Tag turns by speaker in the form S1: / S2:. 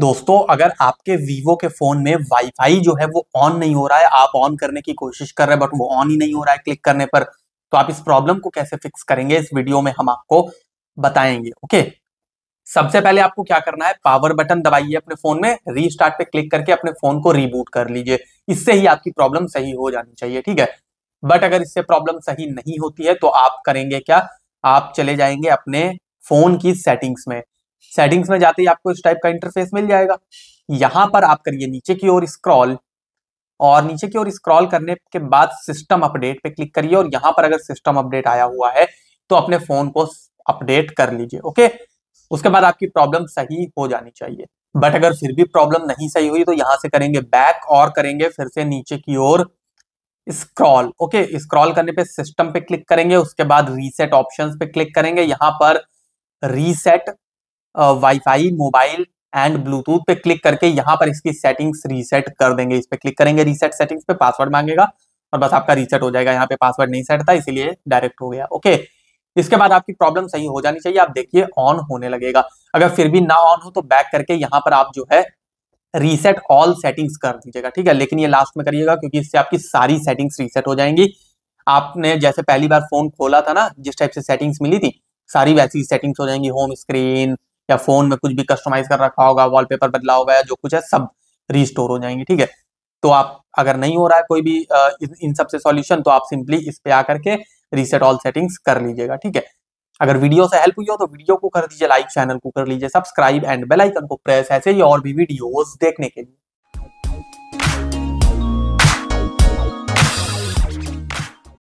S1: दोस्तों अगर आपके वीवो के फोन में वाईफाई जो है वो ऑन नहीं हो रहा है आप ऑन करने की कोशिश कर रहे हैं बट वो ऑन ही नहीं हो रहा है क्लिक करने पर तो आप इस प्रॉब्लम को कैसे फिक्स करेंगे इस वीडियो में हम आपको बताएंगे ओके सबसे पहले आपको क्या करना है पावर बटन दबाइए अपने फोन में रीस्टार्ट पे क्लिक करके अपने फोन को रीबूट कर लीजिए इससे ही आपकी प्रॉब्लम सही हो जानी चाहिए ठीक है बट अगर इससे प्रॉब्लम सही नहीं होती है तो आप करेंगे क्या आप चले जाएंगे अपने फोन की सेटिंग्स में सेटिंग्स में जाते ही आपको इस टाइप का इंटरफेस मिल जाएगा यहां पर आप करिए नीचे की ओर स्क्रॉल और नीचे की ओर स्क्रॉल करने के बाद सिस्टम अपडेट पे क्लिक करिए और यहां पर अगर सिस्टम अपडेट आया हुआ है तो अपने फोन को अपडेट कर लीजिए ओके उसके बाद आपकी प्रॉब्लम सही हो जानी चाहिए बट अगर फिर भी प्रॉब्लम नहीं सही हुई तो यहां से करेंगे बैक और करेंगे फिर से नीचे की ओर स्क्रॉल ओके स्क्रॉल करने पे सिस्टम पे क्लिक करेंगे उसके बाद रीसेट ऑप्शंस पे क्लिक करेंगे यहाँ पर reset wifi mobile and bluetooth पे क्लिक करके यहाँ पर इसकी सेटिंग्स रीसेट कर देंगे इस पर क्लिक करेंगे रीसेट सेटिंग्स पे पासवर्ड मांगेगा और बस आपका रीसेट हो जाएगा यहाँ पे पासवर्ड नहीं सेट था इसीलिए डायरेक्ट हो गया ओके इसके बाद आपकी प्रॉब्लम सही हो जानी चाहिए आप देखिए ऑन होने लगेगा अगर फिर भी ना ऑन हो तो बैक करके यहाँ पर आप जो है रीसेट ऑल सेटिंग्स कर दीजिएगा ठीक है लेकिन ये लास्ट में करिएगा क्योंकि इससे आपकी सारी सेटिंग्स रीसेट हो जाएंगी आपने जैसे पहली बार फोन खोला था ना जिस टाइप से सेटिंग्स मिली थी सारी वैसी सेटिंग्स हो जाएंगी होम स्क्रीन या फोन में कुछ भी कस्टमाइज कर रखा होगा वॉलपेपर बदला होगा या जो कुछ है सब रिस्टोर हो जाएंगे ठीक है तो आप अगर नहीं हो रहा है कोई भी इन सब से सॉल्यूशन तो आप सिंपली इस पे आकर के रीसेट ऑल सेटिंग्स कर लीजिएगा ठीक है अगर वीडियो से हेल्प हुई हो तो वीडियो को कर दीजिए लाइक चैनल को कर लीजिए सब्सक्राइब एंड बेल आइकन को प्रेस ऐसे ही और भी वीडियोस देखने के लिए